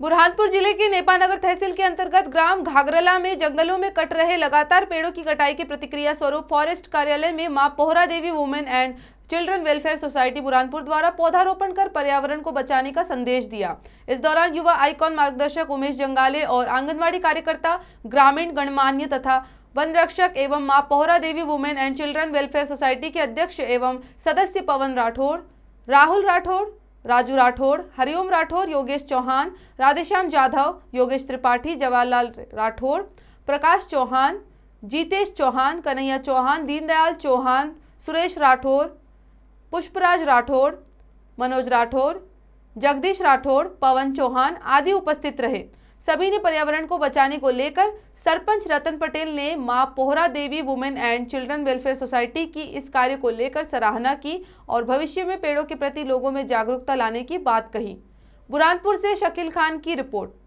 बुरहानपुर जिले के नेपानगर तहसील के अंतर्गत ग्राम घाघरला में जंगलों में कट रहे लगातार पेड़ों की कटाई के प्रतिक्रिया स्वरूप फॉरेस्ट कार्यालय में Maa Pohra Devi women and children welfare society Burhanpur द्वारा पौधारोपण कर पर्यावरण को बचाने का संदेश दिया इस दौरान युवा आईकॉन मार्गदर्शक उमेश जंगाले और आंगनबाड़ी कार्यकर्ता ग्रामीण गणमान्य तथा वन रक्षक एवं Maa Pohra Devi women and children welfare society के अध्यक्ष एवं सदस्य पवन राठौड़ राहुल राठौड़ राजू राठौड़ हरिओम राठौर योगेश चौहान राधेश्याम जाधव योगेश त्रिपाठी जवाहरलाल राठौड़ प्रकाश चौहान जीतेश चौहान कन्हैया चौहान दीनदयाल चौहान सुरेश राठौर पुष्पराज राठौड़ मनोज राठौड़ जगदीश राठौड़ पवन चौहान आदि उपस्थित रहे सभी ने पर्यावरण को बचाने को लेकर सरपंच रतन पटेल ने Maa Pohra Devi women and children welfare society की इस कार्य को लेकर सराहना की और भविष्य में पेड़ों के प्रति लोगों में जागरूकता लाने की बात कही बुरानपुर से शकील खान की रिपोर्ट